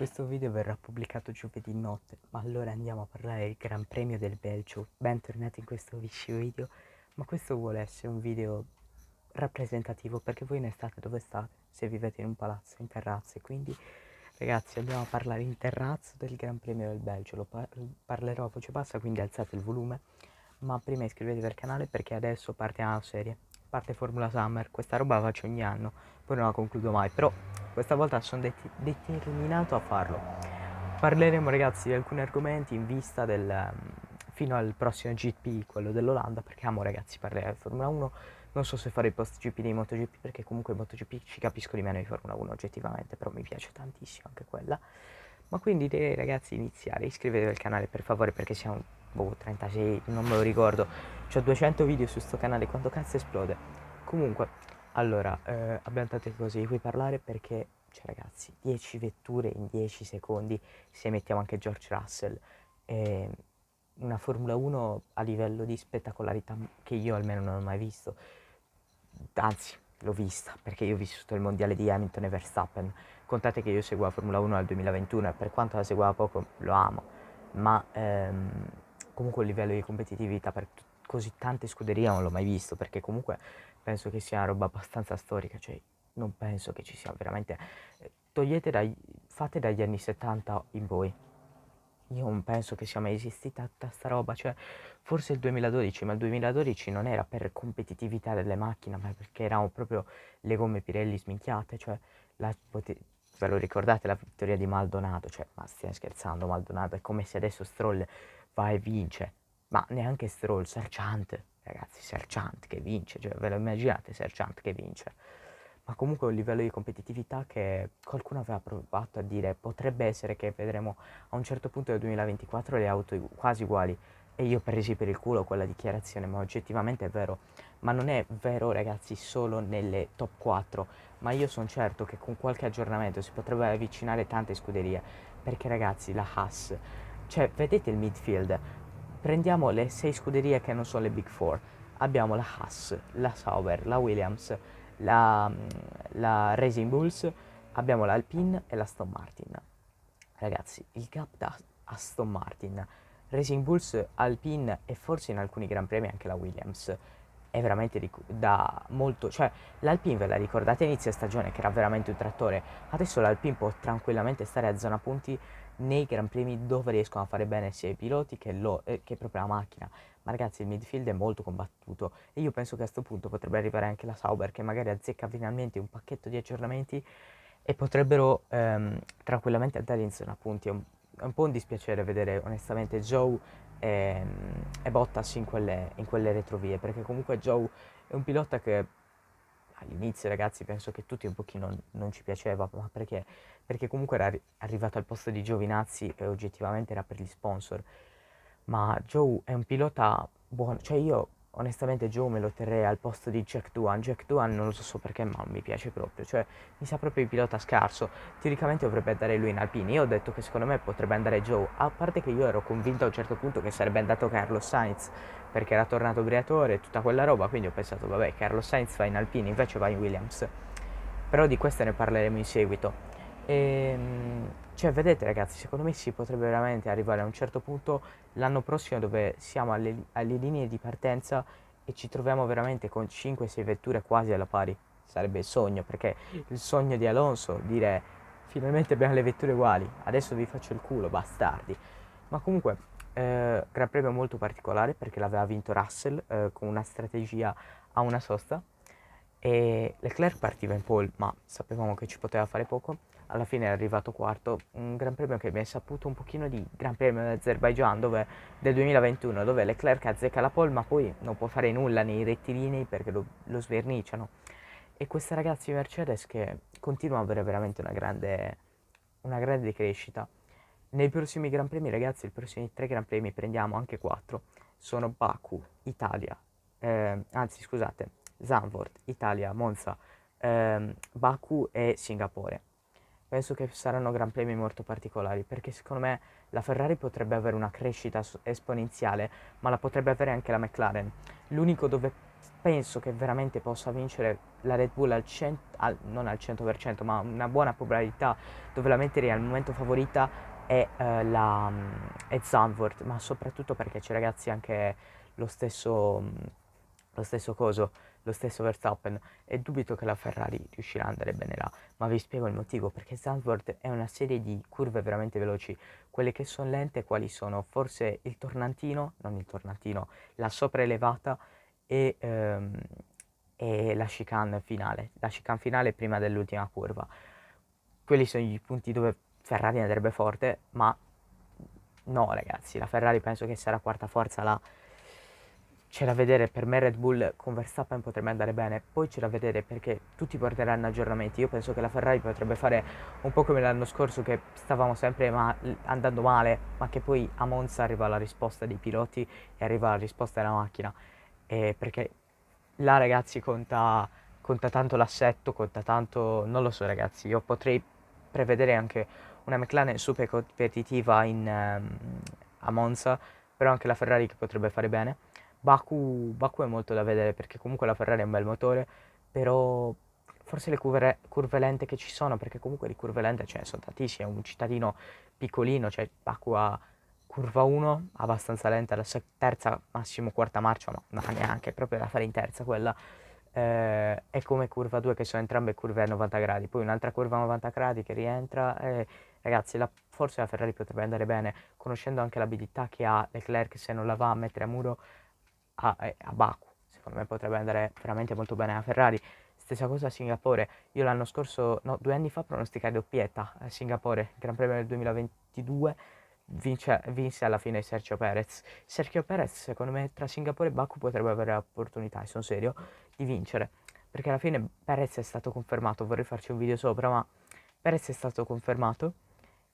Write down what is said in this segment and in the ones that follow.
Questo video verrà pubblicato giovedì notte, ma allora andiamo a parlare del Gran Premio del Belgio. Bentornati in questo viscio video, ma questo vuole essere un video rappresentativo perché voi in estate dove state? Se vivete in un palazzo, in terrazze, quindi ragazzi andiamo a parlare in terrazzo del Gran Premio del Belgio, lo par- parlerò a voce bassa quindi alzate il volume, ma prima iscrivetevi al canale perché adesso parte una serie, parte Formula Summer, questa roba la faccio ogni anno, poi non la concludo mai, però questa volta sono det- determinato a farlo. Parleremo ragazzi di alcuni argomenti in vista del... Mm, fino al prossimo GP, quello dell'Olanda, perché amo ragazzi parlare di Formula 1. Non so se fare il post GP dei MotoGP, perché comunque i MotoGP ci capisco di meno di Formula 1 oggettivamente, però mi piace tantissimo anche quella. Ma quindi direi ragazzi iniziare, iscrivetevi al canale per favore perché siamo boh, 36, non me lo ricordo. Ho 200 video su sto canale, quanto cazzo esplode. Comunque, allora, eh, abbiamo tante cose di cui parlare perché, cioè ragazzi, 10 vetture in 10 secondi, se mettiamo anche George Russell, eh, una Formula 1 a livello di spettacolarità che io almeno non ho mai visto. Anzi, l'ho vista perché io ho vissuto il mondiale di Hamilton e Verstappen. Contate che io seguo la Formula 1 dal 2021 e per quanto la seguo da poco lo amo, ma ehm, comunque il livello di competitività per tutti così tante scuderie non l'ho mai visto, perché comunque penso che sia una roba abbastanza storica, cioè non penso che ci sia veramente... Eh, togliete dai... fate dagli anni 70 in voi Io non penso che sia mai esistita tutta sta roba, cioè forse il 2012, ma il 2012 non era per competitività delle macchine, ma perché erano proprio le gomme Pirelli sminchiate, cioè la pote- ve lo ricordate la vittoria di Maldonado, cioè ma stiamo scherzando Maldonado, è come se adesso Stroll va e vince, ma neanche Stroll, Serciante, ragazzi, Serciante che vince, cioè ve lo immaginate Serciante che vince. Ma comunque un livello di competitività che qualcuno aveva provato a dire potrebbe essere che vedremo a un certo punto del 2024 le auto quasi uguali. E io presi per il culo quella dichiarazione, ma oggettivamente è vero. Ma non è vero, ragazzi, solo nelle top 4. Ma io sono certo che con qualche aggiornamento si potrebbe avvicinare tante scuderie. Perché, ragazzi, la Haas. Cioè, vedete il midfield Prendiamo le sei scuderie che non sono le Big Four. Abbiamo la Haas, la Sauber, la Williams, la, mm, la Racing Bulls, abbiamo l'Alpine e la Aston Martin. Ragazzi, il gap da Aston Martin, Racing Bulls, Alpine e forse in alcuni Gran Premi anche la Williams è veramente da molto, cioè l'Alpine ve la ricordate inizio stagione che era veramente un trattore, adesso l'Alpine può tranquillamente stare a zona punti nei Gran Premi dove riescono a fare bene sia i piloti che, lo, eh, che proprio la macchina. Ma ragazzi, il midfield è molto combattuto e io penso che a questo punto potrebbe arrivare anche la Sauber che magari azzecca finalmente un pacchetto di aggiornamenti e potrebbero ehm, tranquillamente andare in zona punti. È un, è un, po' un dispiacere vedere onestamente Joe e, e Bottas in quelle, in quelle retrovie perché comunque Joe è un pilota che all'inizio ragazzi penso che tutti un pochino non ci piaceva, ma perché? Perché comunque era arrivato al posto di Giovinazzi e oggettivamente era per gli sponsor. Ma Joe è un pilota buono, cioè io onestamente Joe me lo terrei al posto di Jack Duan. Jack Duan non lo so perché, ma mi piace proprio, cioè mi sa proprio il pilota scarso. Teoricamente dovrebbe andare lui in Alpini. Io ho detto che secondo me potrebbe andare Joe, a parte che io ero convinto a un certo punto che sarebbe andato Carlos Sainz perché era tornato Briatore e tutta quella roba, quindi ho pensato vabbè, Carlos Sainz va in Alpini, invece va in Williams. Però di questo ne parleremo in seguito. Ehm cioè, vedete ragazzi, secondo me si potrebbe veramente arrivare a un certo punto l'anno prossimo dove siamo alle, alle linee di partenza e ci troviamo veramente con 5-6 vetture quasi alla pari. Sarebbe il sogno, perché il sogno di Alonso, dire finalmente abbiamo le vetture uguali, adesso vi faccio il culo, bastardi. Ma comunque, eh, Gran Premio molto particolare perché l'aveva vinto Russell eh, con una strategia a una sosta e Leclerc partiva in pole, ma sapevamo che ci poteva fare poco alla fine è arrivato quarto, un gran premio che mi è saputo un pochino di gran premio d'Azerbaijan dove, del 2021 dove Leclerc azzecca la pole ma poi non può fare nulla nei rettilinei perché lo, lo sverniciano. E questi ragazzi Mercedes che continua a avere veramente una grande, una grande crescita. Nei prossimi Gran Premi, ragazzi, i prossimi tre Gran Premi, prendiamo anche quattro, sono Baku, Italia, eh, anzi scusate, Zandvoort, Italia, Monza, eh, Baku e Singapore penso che saranno gran premi molto particolari perché secondo me la Ferrari potrebbe avere una crescita esponenziale, ma la potrebbe avere anche la McLaren. L'unico dove penso che veramente possa vincere la Red Bull al, cent- al non al 100%, ma una buona probabilità dove la metterei al momento favorita è, eh, la, mm, è Zandvoort, ma soprattutto perché c'è ragazzi anche lo stesso, mm, lo stesso coso lo stesso Verstappen e dubito che la Ferrari riuscirà ad andare bene là, ma vi spiego il motivo, perché Zandvoort è una serie di curve veramente veloci, quelle che sono lente quali sono forse il tornantino, non il tornantino, la sopraelevata e, ehm, e la chicane finale, la chicane finale prima dell'ultima curva. Quelli sono i punti dove Ferrari andrebbe forte, ma no ragazzi, la Ferrari penso che sarà quarta forza là c'è da vedere per me Red Bull con Verstappen potrebbe andare bene, poi c'è da vedere perché tutti porteranno aggiornamenti. Io penso che la Ferrari potrebbe fare un po' come l'anno scorso che stavamo sempre ma- andando male, ma che poi a Monza arriva la risposta dei piloti e arriva la risposta della macchina. E perché là ragazzi conta, conta tanto l'assetto, conta tanto... non lo so ragazzi, io potrei prevedere anche una McLaren super competitiva in, um, a Monza, però anche la Ferrari che potrebbe fare bene Baku, Baku è molto da vedere perché comunque la Ferrari è un bel motore, però forse le curve, curve lente che ci sono, perché comunque di curve lente ce cioè, ne sono tantissime, è un cittadino piccolino, cioè Baku ha curva 1 abbastanza lenta, la terza massimo quarta marcia, ma no, neanche, proprio da fare in terza quella, eh, è come curva 2 che sono entrambe curve a 90 gradi, poi un'altra curva a 90 gradi che rientra, eh, ragazzi la, forse la Ferrari potrebbe andare bene, conoscendo anche l'abilità che ha Leclerc se non la va a mettere a muro, a, eh, a Baku. Secondo me potrebbe andare veramente molto bene a Ferrari. Stessa cosa a Singapore. Io l'anno scorso, no, due anni fa pronosticai doppietta a Singapore, Gran Premio del 2022. Vince, vinse alla fine Sergio Perez. Sergio Perez, secondo me, tra Singapore e Baku potrebbe avere l'opportunità, e sono serio, di vincere. Perché alla fine Perez è stato confermato, vorrei farci un video sopra, ma Perez è stato confermato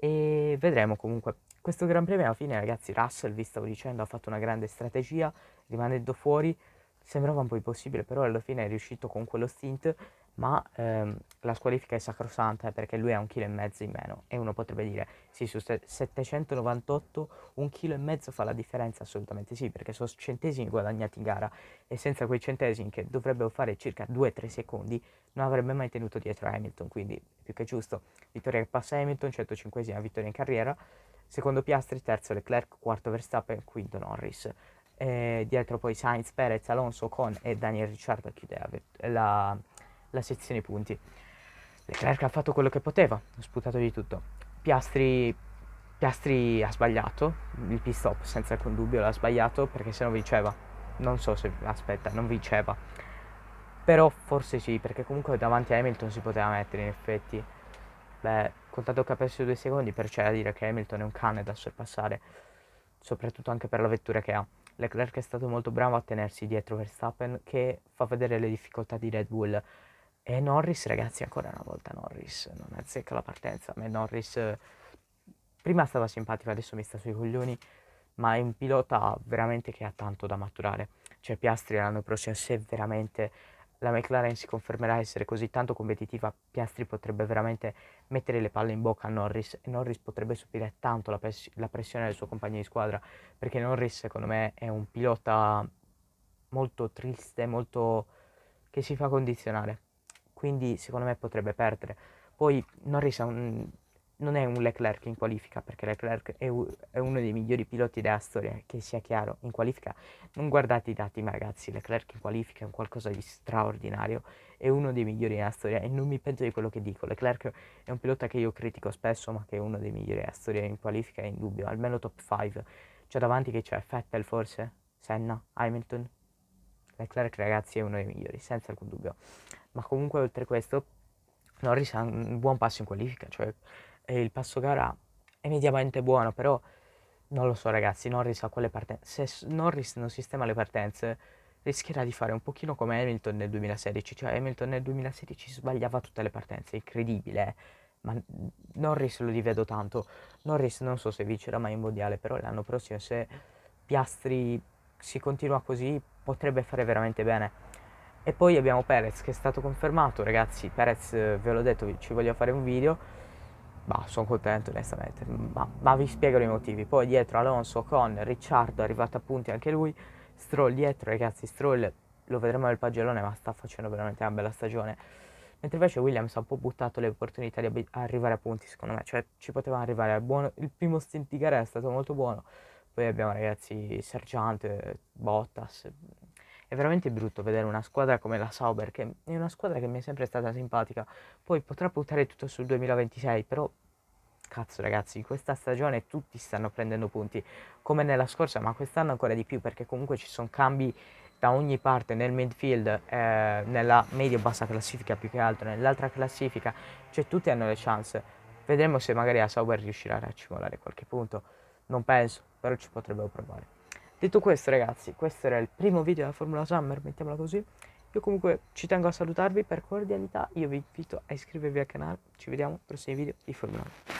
e vedremo comunque. Questo Gran Premio alla fine ragazzi Russell, vi stavo dicendo, ha fatto una grande strategia rimanendo fuori, sembrava un po' impossibile però alla fine è riuscito con quello stint ma ehm, la squalifica è sacrosanta eh, perché lui ha un chilo e mezzo in meno e uno potrebbe dire sì su 798 un chilo e mezzo fa la differenza assolutamente sì perché sono centesimi guadagnati in gara e senza quei centesimi che dovrebbero fare circa 2-3 secondi non avrebbe mai tenuto dietro Hamilton quindi più che giusto vittoria che passa Hamilton 105esima vittoria in carriera secondo Piastri terzo Leclerc quarto Verstappen quinto Norris e dietro poi Sainz, Perez, Alonso, Con e Daniel Ricciardo a chiudere la la sezione punti. Leclerc ha fatto quello che poteva, ha sputato di tutto. Piastri, Piastri ha sbagliato, il pit stop senza alcun dubbio l'ha sbagliato perché se no vinceva. Non so se, aspetta, non vinceva. Però forse sì, perché comunque davanti a Hamilton si poteva mettere in effetti. Beh, contato che ha perso due secondi, per c'è da dire che Hamilton è un cane da sorpassare, soprattutto anche per la vettura che ha. Leclerc è stato molto bravo a tenersi dietro Verstappen, che fa vedere le difficoltà di Red Bull e Norris, ragazzi, ancora una volta Norris, non azzecca la partenza. A me Norris eh, prima stava simpatico, adesso mi sta sui coglioni, ma è un pilota veramente che ha tanto da maturare. Cioè Piastri l'anno prossimo, se veramente la McLaren si confermerà essere così tanto competitiva, Piastri potrebbe veramente mettere le palle in bocca a Norris e Norris potrebbe subire tanto la, pres- la pressione del suo compagno di squadra, perché Norris secondo me è un pilota molto triste, molto che si fa condizionare quindi secondo me potrebbe perdere. Poi Norris è un, non è un Leclerc in qualifica, perché Leclerc è, u- è, uno dei migliori piloti della storia, che sia chiaro, in qualifica non guardate i dati ma ragazzi, Leclerc in qualifica è un qualcosa di straordinario, è uno dei migliori della storia e non mi pento di quello che dico, Leclerc è un pilota che io critico spesso ma che è uno dei migliori della storia in qualifica, è in dubbio, almeno top 5, c'è davanti che c'è Vettel forse, Senna, Hamilton, Leclerc ragazzi è uno dei migliori, senza alcun dubbio ma comunque oltre questo Norris ha un buon passo in qualifica, cioè il passo gara è mediamente buono, però non lo so ragazzi, Norris ha quelle partenze, se Norris non sistema le partenze rischierà di fare un pochino come Hamilton nel 2016, cioè Hamilton nel 2016 sbagliava tutte le partenze, incredibile, eh. ma Norris lo rivedo tanto, Norris non so se vincerà mai in mondiale, però l'anno prossimo se Piastri si continua così potrebbe fare veramente bene. E poi abbiamo Perez che è stato confermato, ragazzi, Perez eh, ve l'ho detto, ci voglio fare un video, ma sono contento onestamente, ma, ma vi spiego i motivi. Poi dietro Alonso con Ricciardo, è arrivato a punti anche lui, Stroll dietro, ragazzi, Stroll lo vedremo nel pagellone, ma sta facendo veramente una bella stagione. Mentre invece Williams ha un po' buttato le opportunità di arrivare a punti, secondo me, cioè ci poteva arrivare. al Buono, il primo stint di gara è stato molto buono. Poi abbiamo ragazzi Sergiante, eh, Bottas, è veramente brutto vedere una squadra come la Sauber, che è una squadra che mi è sempre stata simpatica. Poi potrà puntare tutto sul 2026, però cazzo ragazzi, questa stagione tutti stanno prendendo punti, come nella scorsa, ma quest'anno ancora di più, perché comunque ci sono cambi da ogni parte nel midfield, eh, nella medio-bassa classifica più che altro, nell'altra classifica, cioè tutti hanno le chance. Vedremo se magari la Sauber riuscirà a racimolare qualche punto. Non penso, però ci potrebbero provare. Detto questo ragazzi, questo era il primo video della Formula Summer, mettiamola così. Io comunque ci tengo a salutarvi per cordialità, io vi invito a iscrivervi al canale, ci vediamo nei prossimi video di Formula 1.